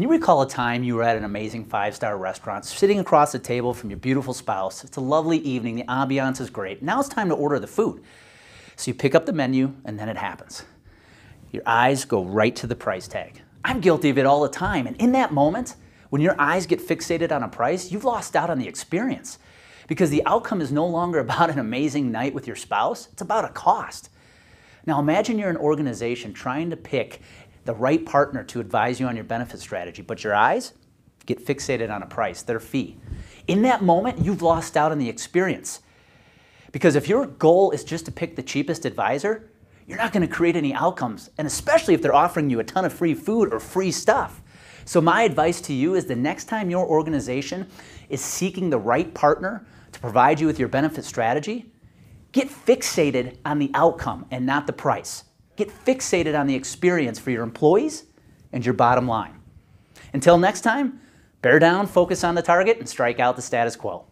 Can you recall a time you were at an amazing five-star restaurant, sitting across the table from your beautiful spouse? It's a lovely evening, the ambiance is great. Now it's time to order the food. So you pick up the menu, and then it happens. Your eyes go right to the price tag. I'm guilty of it all the time, and in that moment, when your eyes get fixated on a price, you've lost out on the experience because the outcome is no longer about an amazing night with your spouse, it's about a cost. Now imagine you're an organization trying to pick the right partner to advise you on your benefit strategy, but your eyes get fixated on a price, their fee. In that moment, you've lost out on the experience. Because if your goal is just to pick the cheapest advisor, you're not going to create any outcomes, and especially if they're offering you a ton of free food or free stuff. So, my advice to you is the next time your organization is seeking the right partner to provide you with your benefit strategy, get fixated on the outcome and not the price. Get fixated on the experience for your employees and your bottom line. Until next time, bear down, focus on the target, and strike out the status quo.